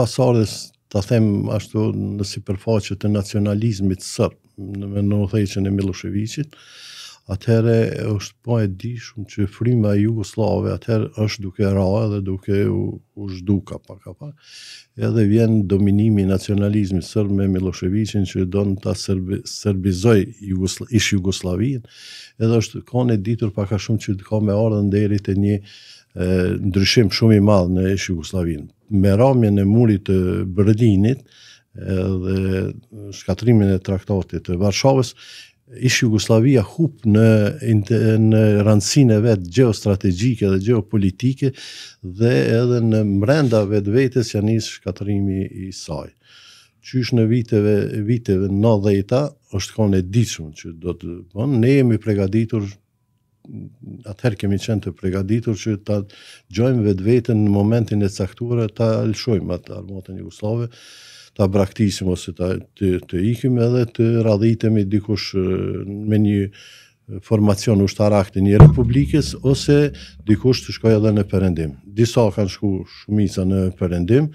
pasardhës, ta them ashtu në siperfoqët të nacionalizmit sëpë, në venu otheqën e Miloševićit, atëherë është po e di shumë që frima e Jugoslave atëherë është duke ra dhe duke u, u zhduka pak a pak, edhe vjen dominimi nacionalizmi sër me Miloševiqin që do në ta serbi, serbizoj Jugosllavin ish Jugoslavijin, edhe është kone e ditur pak a shumë që të ka me ardhen deri te një e, ndryshim shumë i madhë në ish Jugoslavijin. Me ramje e murit të Berlinit edhe shkatrimin e traktatit të Varshavës, ish Jugoslavia hup në, në rancinë e vetë geostrategike dhe geopolitike dhe edhe në mrenda vetë vetës janë shkatërimi i saj. Qysh në viteve, viteve 90 është kone e ditur që do të bënë, po, ne jemi pregaditur, atëherë kemi qenë të pregaditur që ta gjojmë vetë vetën në momentin e caktuar ta lëshojmë atë armatën Jugoslave ta braktisim ose ta të të ikim edhe të radhitemi dikush me një formacion ushtarak të një republikës ose dikush të shkojë edhe në perëndim. Disa kanë shkuar shumica në perëndim,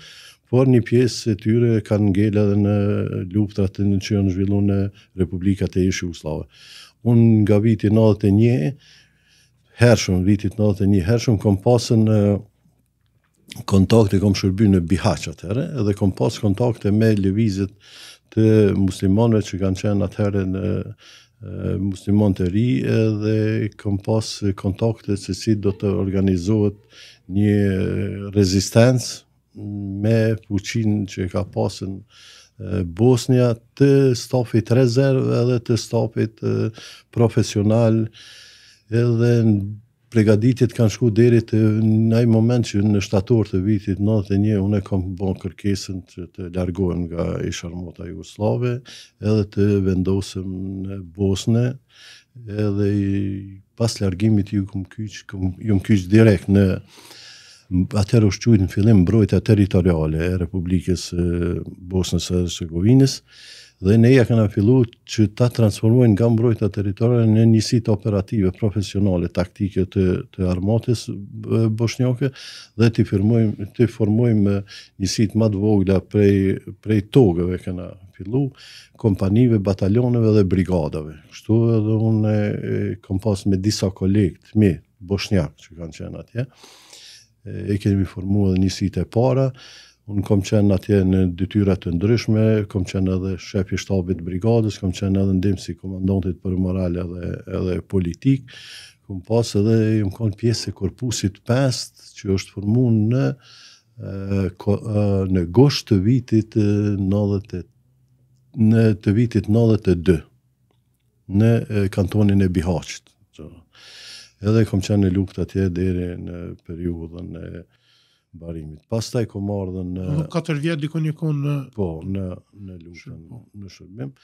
por një pjesë e tyre kanë ngelë edhe në luftra të në që janë zhvilluar në Republikat e Ishë uslave. Unë nga viti 91 hershëm, vitit 91 hershëm, kom pasën kontakte kom shërby në Bihaq atëherë, edhe kom pas kontakte me levizit të muslimonëve që kanë qenë atëherë në muslimon të ri edhe kom pas kontakte se si do të organizohet një rezistencë me fuqin që ka pasën Bosnia të stafit rezervë edhe të stafit profesional edhe në pregaditit kanë shku deri të në ai moment që në shtator të vitit 91 unë kam bën kërkesën që të largohem nga isharmota jugosllave edhe të vendosem në Bosnë edhe pas largimit ju kam kyç kam ju kyç direkt në atëherë ushtuin fillim mbrojtja territoriale e Republikës së Bosnës së Hercegovinës dhe ne ja kanë fillu që ta transformojnë nga mbrojtja territoriale në një sit operative profesionale taktike të të armatës bosnjake dhe ti firmojmë ti formojmë një sit më të prej prej togëve që fillu kompanive batalioneve dhe brigadave kështu edhe unë kompas pas me disa kolegë të mi bosnjak që kanë qenë atje e kemi formuar një sit e para Unë kom qenë atje në dytyrat të ndryshme, kom qenë edhe shef i shtabit brigadës, kom qenë edhe ndimë si komandantit për moral edhe, edhe politik, kom pas edhe jëm konë pjesë e korpusit 5, që është formu në, e, eh, eh, në gosht të vitit eh, e, në të vitit 92 në kantonin e Bihaqit. Edhe kom qenë në luft atje deri në periudhën e barimit. Pas taj ko marrë dhe në... 4 vjetë diku një ku në... Po, në, në lushën, po. në shërbim.